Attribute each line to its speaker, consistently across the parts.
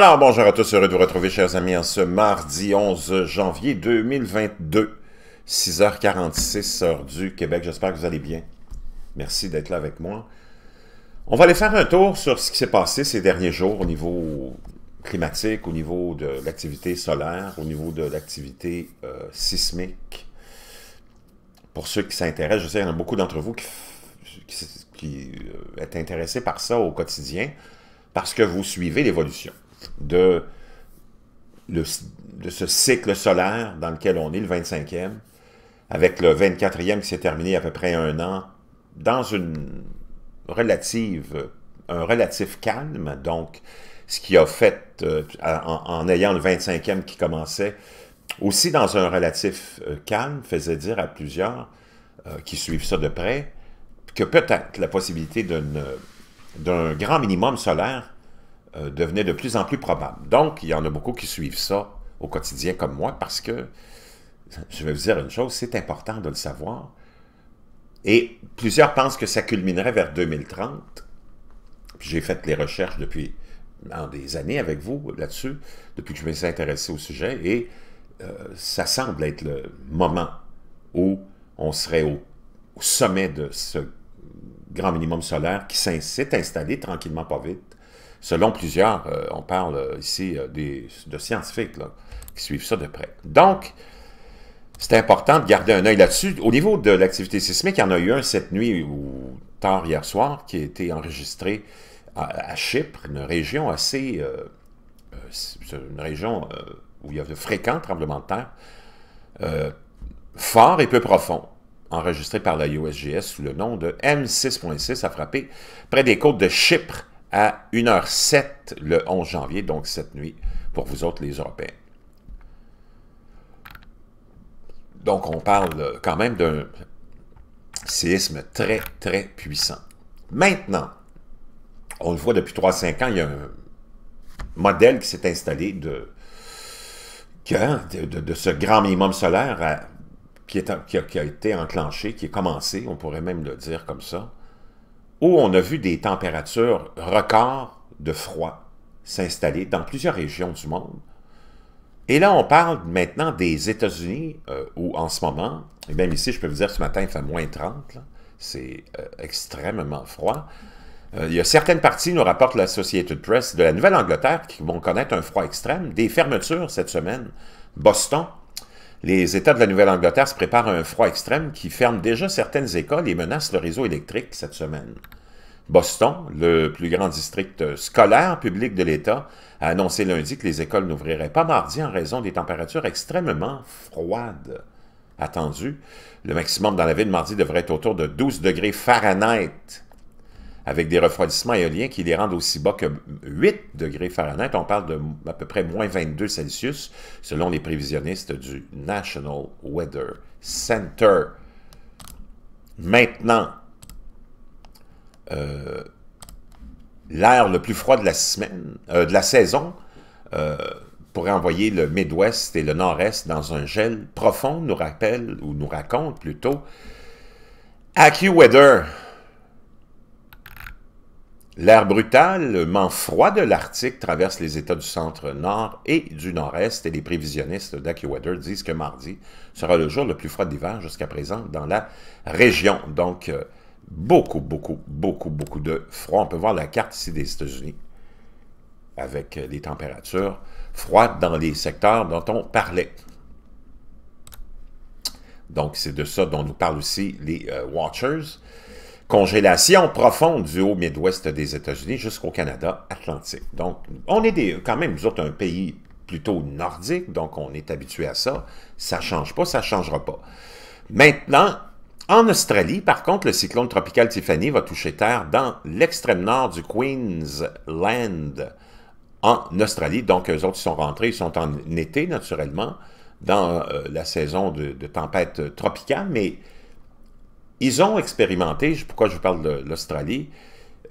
Speaker 1: Alors, bonjour à tous, heureux de vous retrouver, chers amis, en ce mardi 11 janvier 2022, 6h46, heure du Québec. J'espère que vous allez bien. Merci d'être là avec moi. On va aller faire un tour sur ce qui s'est passé ces derniers jours au niveau climatique, au niveau de l'activité solaire, au niveau de l'activité euh, sismique. Pour ceux qui s'intéressent, je sais qu'il y en a beaucoup d'entre vous qui, qui, euh, intéressés par ça au quotidien parce que vous suivez l'évolution de, de ce cycle solaire dans lequel on est, le 25e, avec le 24e qui s'est terminé à peu près un an, dans une relative, un relatif calme, donc ce qui a fait, euh, en, ayant le 25e qui commençait, aussi dans un relatif euh, calme, faisait dire à plusieurs euh, qui suivent ça de près, que peut-être la possibilité d'un grand minimum solaire euh, devenait de plus en plus probable. Donc, il y en a beaucoup qui suivent ça au quotidien comme moi parce que, je vais vous dire une chose, c'est important de le savoir. Et plusieurs pensent que ça culminerait vers 2030. J'ai fait les recherches depuis des années avec vous là-dessus, depuis que je me suis intéressé au sujet, et euh, ça semble être le moment où on serait au sommet de ce grand minimum solaire qui s'est installé tranquillement pas vite selon plusieurs, euh, on parle euh, ici euh, de scientifiques qui suivent ça de près. Donc, c'est important de garder un œil là-dessus. Au niveau de l'activité sismique, il y en a eu un cette nuit ou tard hier soir qui a été enregistré à, Chypre, une région assez... une région où il y a de fréquents tremblements de terre, euh, forts et peu profonds, enregistré par la USGS sous le nom de M6.6 a frappé près des côtes de Chypre à 1h07 le 11 janvier, donc cette nuit, pour vous autres les Européens. Donc on parle euh, quand même d'un séisme très, très puissant. Maintenant, on le voit depuis 3-5 ans, il y a un modèle qui s'est installé de, ce grand minimum solaire euh, qui, a, qui a été enclenché, qui est commencé, on pourrait même le dire comme ça, où on a vu des températures records de froid s'installer dans plusieurs régions du monde. Et là, on parle maintenant des États-Unis, euh, où en ce moment, et même ici, je peux vous dire, ce matin, il fait moins 30, c'est euh, extrêmement froid. Euh, il y a certaines parties, nous rapporte l'Associated Press, de la Nouvelle-Angleterre qui vont connaître un froid extrême, des fermetures cette semaine. Boston, les États de la Nouvelle-Angleterre se préparent à un froid extrême qui ferme déjà certaines écoles et menace le réseau électrique cette semaine. Boston, le plus grand district scolaire public de l'État, a annoncé lundi que les écoles n'ouvriraient pas mardi en raison des températures extrêmement froides Attendu, Le maximum dans la ville mardi devrait être autour de 12 degrés Fahrenheit, avec des refroidissements éoliens qui les rendent aussi bas que 8 degrés Fahrenheit. On parle de à peu près moins 22 Celsius, selon les prévisionnistes du National Weather Center. Maintenant, euh, l'air le plus froid de la semaine, euh, de la saison, euh, pourrait envoyer le Midwest et le Nord-Est dans un gel profond, nous rappelle, ou nous raconte plutôt, AccuWeather. L'air brutalement froid de l'Arctique traverse les États du centre-nord et du nord-est et les prévisionnistes d'AccuWeather disent que mardi sera le jour le plus froid d'hiver jusqu'à présent dans la région. Donc, euh, beaucoup, beaucoup, beaucoup, beaucoup de froid. On peut voir la carte ici des États-Unis avec les euh, températures froides dans les secteurs dont on parlait. Donc, c'est de ça dont nous parlent aussi les euh, Watchers congélation profonde du haut Midwest des États-Unis jusqu'au Canada atlantique. Donc, on est quand même, nous autres, un pays plutôt nordique, donc on est habitué à ça. Ça ne change pas, ça ne changera pas. Maintenant, en Australie, par contre, le cyclone tropical Tiffany va toucher terre dans l'extrême nord du Queensland en Australie. Donc, eux autres, sont rentrés, ils sont en été, naturellement, dans euh, la saison de, de tempête tropicale, mais ils ont expérimenté, pourquoi je parle de l'Australie,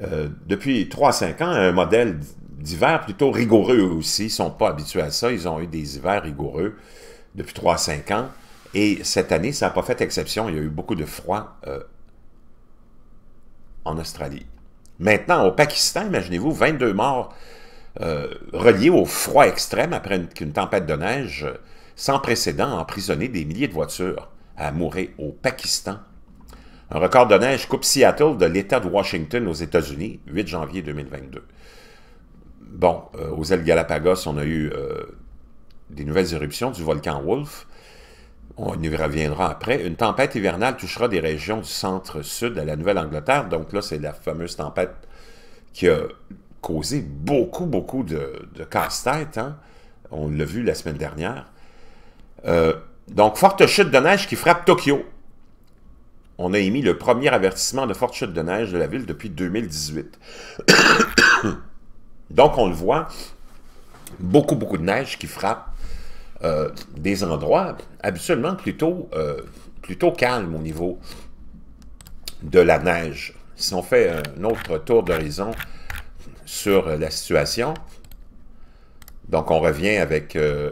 Speaker 1: euh, depuis 3 5 ans, un modèle d'hiver plutôt rigoureux aussi. Ils ne sont pas habitués à ça. Ils ont eu des hivers rigoureux depuis 3 5 ans. Et cette année, ça n'a pas fait exception. Il y a eu beaucoup de froid euh, en Australie. Maintenant, au Pakistan, imaginez-vous, 22 morts euh, reliés au froid extrême après une, tempête de neige euh, sans précédent a emprisonné des milliers de voitures à mourir au Pakistan un record de neige coupe Seattle de l'État de Washington aux États-Unis, 8 janvier 2022. Bon, euh, aux îles Galapagos, on a eu euh, des nouvelles éruptions du volcan Wolf. On y reviendra après. Une tempête hivernale touchera des régions du centre-sud de la Nouvelle-Angleterre. Donc là, c'est la fameuse tempête qui a causé beaucoup, beaucoup de, casse-tête. Hein. On l'a vu la semaine dernière. Euh, donc, forte chute de neige qui frappe Tokyo, on a émis le premier avertissement de forte chute de neige de la ville depuis 2018. Donc, on le voit, beaucoup, beaucoup de neige qui frappe euh, des endroits absolument plutôt, euh, plutôt calmes au niveau de la neige. Si on fait un autre tour d'horizon sur la situation, donc on revient avec euh,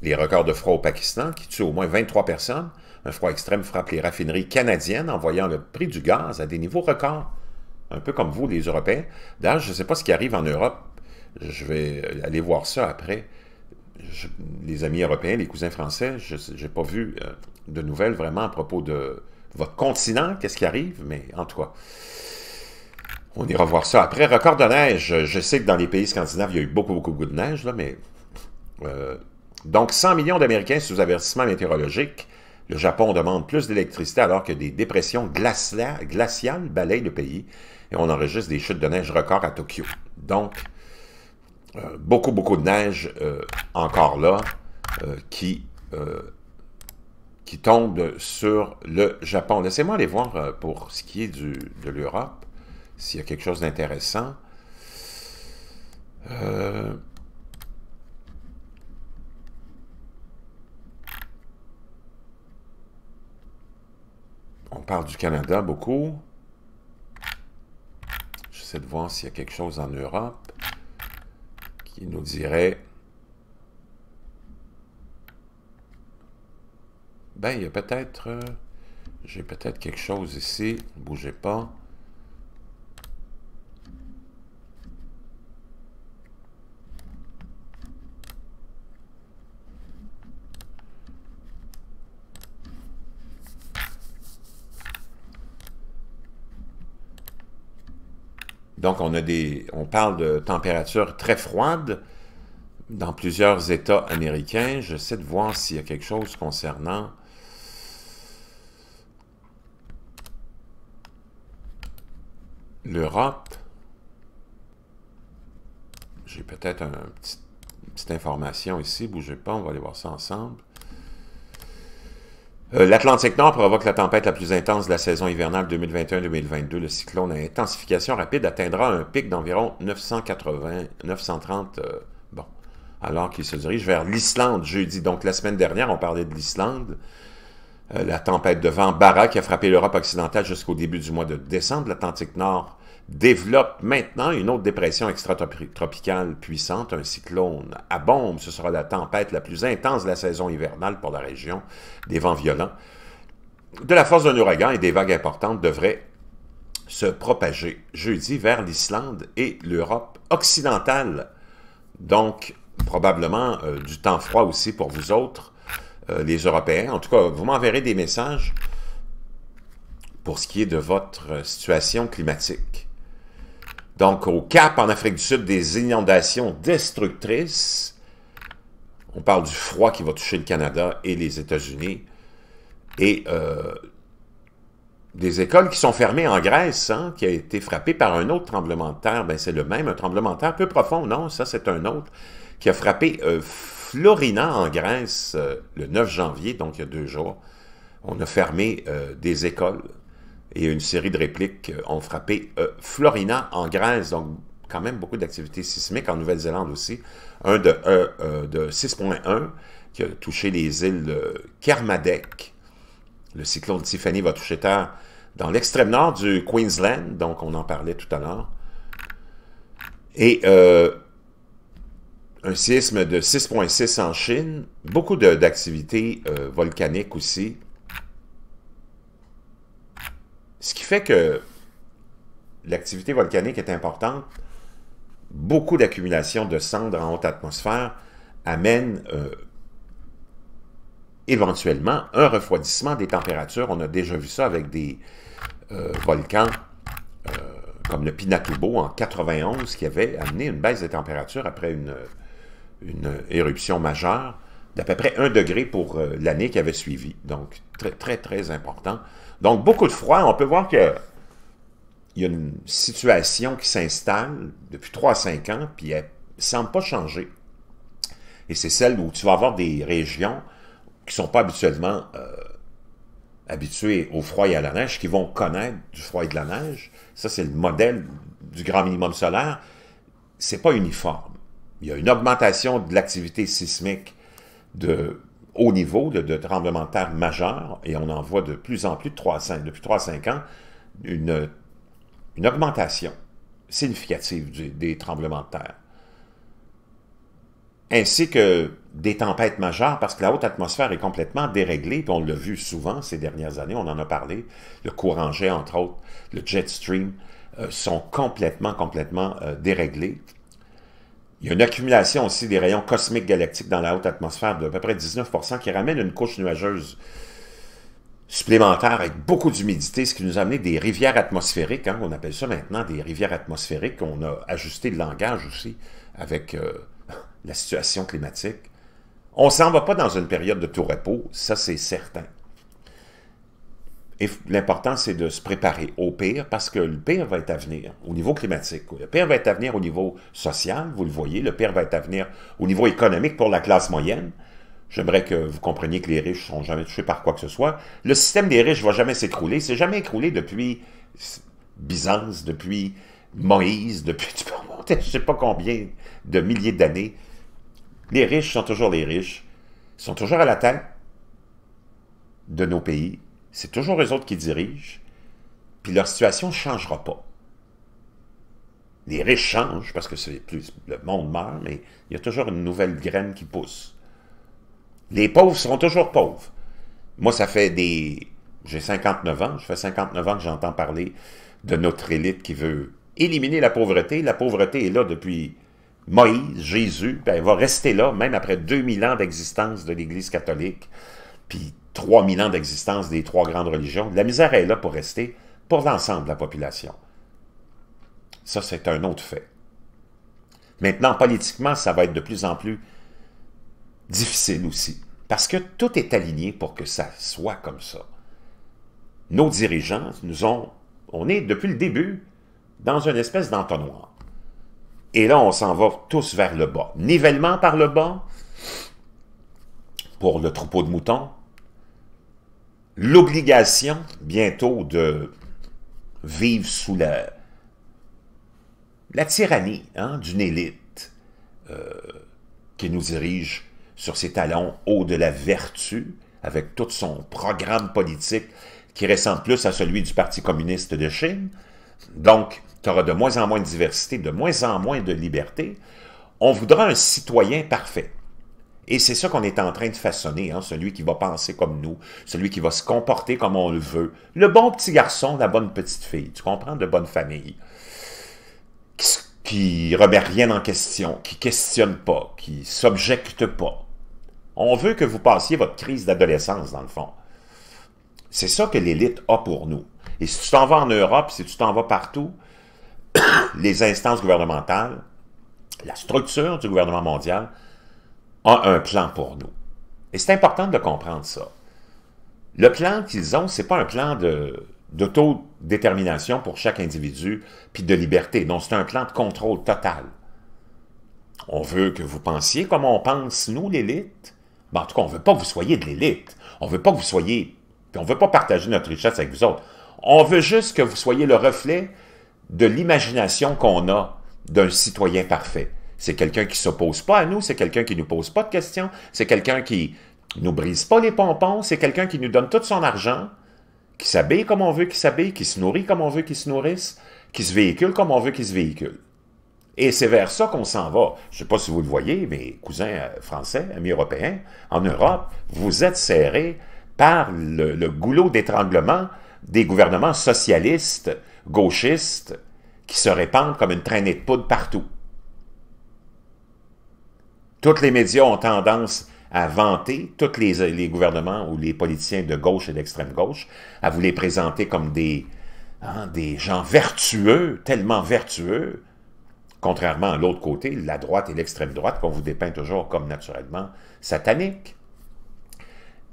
Speaker 1: les records de froid au Pakistan qui tuent au moins 23 personnes. Un froid extrême frappe les raffineries canadiennes en voyant le prix du gaz à des niveaux records. Un peu comme vous, les Européens. D'ailleurs, je ne sais pas ce qui arrive en Europe. Je vais aller voir ça après. les amis européens, les cousins français, je n'ai pas vu euh, de nouvelles vraiment à propos de votre continent, qu'est-ce qui arrive, mais en tout cas, on ira voir ça. Après, record de neige, je, sais que dans les pays scandinaves, il y a eu beaucoup, beaucoup, de neige, mais... Euh, donc, 100 millions d'Américains sous avertissement météorologique, le Japon demande plus d'électricité alors que des dépressions glaciales balayent le pays et on enregistre des chutes de neige records à Tokyo. Donc, euh, beaucoup, beaucoup de neige euh, encore là euh, qui, qui tombe sur le Japon. Laissez-moi aller voir pour ce qui est de l'Europe, s'il y a quelque chose d'intéressant. On parle du Canada beaucoup. J'essaie de voir s'il y a quelque chose en Europe qui nous dirait... Ben, il y a peut-être... Euh, j'ai peut-être quelque chose ici. Ne bougez pas. Donc, on, a on parle de températures très froides dans plusieurs États américains. J'essaie de voir s'il y a quelque chose concernant l'Europe. J'ai peut-être une petite information ici. Bougez pas, on va aller voir ça ensemble. Euh, L'Atlantique Nord provoque la tempête la plus intense de la saison hivernale 2021-2022. Le cyclone à intensification rapide atteindra un pic d'environ 980, 930, euh, bon, alors qu'il se dirige vers l'Islande jeudi. Donc la semaine dernière, on parlait de l'Islande. Euh, la tempête de vent Barra qui a frappé l'Europe occidentale jusqu'au début du mois de décembre. L'Atlantique Nord développe maintenant une autre dépression extratropicale puissante, un cyclone à bombe. Ce sera la tempête la plus intense de la saison hivernale pour la région, des vents violents. De la force d'un ouragan et des vagues importantes devraient se propager jeudi vers l'Islande et l'Europe occidentale. Donc, probablement euh, du temps froid aussi pour vous autres, euh, les Européens. En tout cas, vous m'enverrez des messages pour ce qui est de votre situation climatique. Donc, au Cap, en Afrique du Sud, des inondations destructrices. On parle du froid qui va toucher le Canada et les États-Unis. Et euh, des écoles qui sont fermées en Grèce, hein, qui a été frappée par un autre tremblement de terre. Ben, c'est le même, un tremblement de terre peu profond, non, ça c'est un autre, qui a frappé euh, Florina en Grèce euh, le 9 janvier, donc il y a deux jours. On a fermé des écoles et une série de répliques euh, ont frappé euh, Florina en Grèce, donc quand même beaucoup d'activités sismiques en Nouvelle-Zélande aussi, un de, 6.1 euh, qui a touché les îles Kermadec. Le cyclone Tiffany va toucher terre dans l'extrême nord du Queensland, donc on en parlait tout à l'heure. Et un sisme de 6.6 en Chine, beaucoup d'activités volcaniques aussi, ce qui fait que l'activité volcanique est importante. Beaucoup d'accumulation de cendres en haute atmosphère amène euh, éventuellement un refroidissement des températures. On a déjà vu ça avec des euh, volcans euh, comme le Pinatubo en 91 qui avait amené une baisse des températures après une éruption majeure d'à peu près 1 degré pour euh, l'année qui avait suivi. Donc, très, très, très important. Donc, beaucoup de froid. On peut voir qu'il y a une situation qui s'installe depuis 3 à 5 ans, puis elle ne semble pas changer. Et c'est celle où tu vas avoir des régions qui ne sont pas habituellement euh, habituées au froid et à la neige, qui vont connaître du froid et de la neige. Ça, c'est le modèle du grand minimum solaire. Ce n'est pas uniforme. Il y a une augmentation de l'activité sismique de haut niveau, de, de tremblements de terre majeurs, et on en voit de plus en plus de depuis 3-5 ans, une, une augmentation significative des tremblements de terre. Ainsi que des tempêtes majeures, parce que la haute atmosphère est complètement déréglée, puis on l'a vu souvent ces dernières années, on en a parlé, le courant jet, entre autres, le jet stream, euh, sont complètement, complètement euh, déréglés. Il y a une accumulation aussi des rayons cosmiques galactiques dans la haute atmosphère de à peu près 19% qui ramène une couche nuageuse supplémentaire avec beaucoup d'humidité, ce qui nous a amené des rivières atmosphériques. Hein, on appelle ça maintenant des rivières atmosphériques. On a ajusté le langage aussi avec euh, la situation climatique. On ne s'en va pas dans une période de tout repos, ça c'est certain. Et l'important, c'est de se préparer au pire parce que le pire va être à venir au niveau climatique. Le pire va être à venir au niveau social, vous le voyez. Le pire va être à venir au niveau économique pour la classe moyenne. J'aimerais que vous compreniez que les riches ne sont jamais touchés par quoi que ce soit. Le système des riches ne va jamais s'écrouler. C'est jamais écroulé depuis Byzance, depuis Moïse, depuis tu je ne sais pas combien de milliers d'années. Les riches sont toujours les riches, Ils sont toujours à la tête de nos pays, c'est toujours les autres qui dirigent, puis leur situation ne changera pas. Les riches changent parce que plus, le monde meurt, mais il y a toujours une nouvelle graine qui pousse. Les pauvres seront toujours pauvres. Moi, ça fait des... J'ai 59 ans, je fais 59 ans que j'entends parler de notre élite qui veut éliminer la pauvreté. La pauvreté est là depuis Moïse, Jésus, elle va rester là, même après 2000 ans d'existence de l'Église catholique. Puis 3000 ans d'existence des trois grandes religions, la misère est là pour rester pour l'ensemble de la population. Ça, c'est un autre fait. Maintenant, politiquement, ça va être de plus en plus difficile aussi, parce que tout est aligné pour que ça soit comme ça. Nos dirigeants nous ont, on est depuis le début dans une espèce d'entonnoir. Et là, on s'en va tous vers le bas. Nivellement par le bas pour le troupeau de moutons, l'obligation bientôt de vivre sous la, la tyrannie hein, d'une élite euh, qui nous dirige sur ses talons haut de la vertu, avec tout son programme politique qui ressemble plus à celui du Parti communiste de Chine. Donc, tu auras de moins en moins de diversité, de moins en moins de liberté. On voudra un citoyen parfait. Et c'est ça qu'on est en train de façonner, hein, celui qui va penser comme nous, celui qui va se comporter comme on le veut. Le bon petit garçon, la bonne petite fille, tu comprends, de bonne famille. Qui remet rien en question, qui questionne pas, qui s'objecte pas. On veut que vous passiez votre crise d'adolescence, dans le fond. C'est ça que l'élite a pour nous. Et si tu t'en vas en Europe, si tu t'en vas partout, les instances gouvernementales, la structure du gouvernement mondial a un plan pour nous. Et c'est important de comprendre ça. Le plan qu'ils ont, ce n'est pas un plan d'autodétermination pour chaque individu, puis de liberté. Non, c'est un plan de contrôle total. On veut que vous pensiez comme on pense, nous, l'élite. Ben, en tout cas, on ne veut pas que vous soyez de l'élite. On ne veut pas que vous soyez... on ne veut pas partager notre richesse avec vous autres. On veut juste que vous soyez le reflet de l'imagination qu'on a d'un citoyen parfait. C'est quelqu'un qui s'oppose pas à nous, c'est quelqu'un qui nous pose pas de questions, c'est quelqu'un qui nous brise pas les pompons, c'est quelqu'un qui nous donne tout son argent, qui s'habille comme on veut qu'il s'habille, qui se nourrit comme on veut qu'il se nourrisse, qui se véhicule comme on veut qu'il se véhicule. Et c'est vers ça qu'on s'en va. Je ne sais pas si vous le voyez, mais, cousins euh, français, amis européens, en Europe, vous êtes serrés par le, le goulot d'étranglement des gouvernements socialistes, gauchistes, qui se répandent comme une traînée de poudre partout. Toutes les médias ont tendance à vanter, tous les, gouvernements ou les politiciens de gauche et d'extrême gauche, à vous les présenter comme des, hein, des gens vertueux, tellement vertueux, contrairement à l'autre côté, la droite et l'extrême droite, qu'on vous dépeint toujours comme naturellement satanique.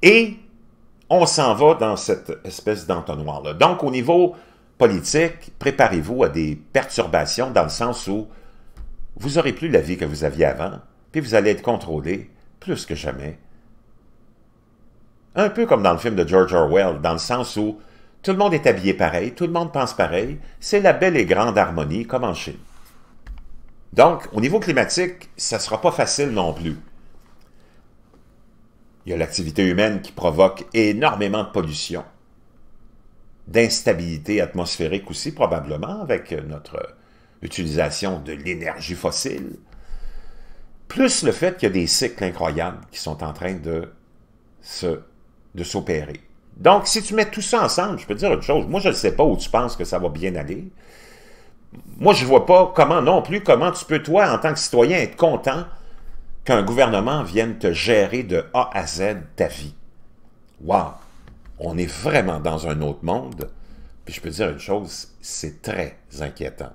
Speaker 1: Et on s'en va dans cette espèce d'entonnoir-là. Donc, au niveau politique, préparez-vous à des perturbations dans le sens où vous aurez plus la vie que vous aviez avant, puis vous allez être contrôlé, plus que jamais. Un peu comme dans le film de George Orwell, dans le sens où tout le monde est habillé pareil, tout le monde pense pareil, c'est la belle et grande harmonie, comme en Chine. Donc, au niveau climatique, ça ne sera pas facile non plus. Il y a l'activité humaine qui provoque énormément de pollution, d'instabilité atmosphérique aussi probablement avec notre utilisation de l'énergie fossile plus le fait qu'il y a des cycles incroyables qui sont en train de se, de s'opérer. Donc, si tu mets tout ça ensemble, je peux dire une chose. Moi, je ne sais pas où tu penses que ça va bien aller. Moi, je ne vois pas comment non plus, comment tu peux, toi, en tant que citoyen, être content qu'un gouvernement vienne te gérer de A à Z ta vie. Wow! On est vraiment dans un autre monde. Puis je peux dire une chose, c'est très inquiétant.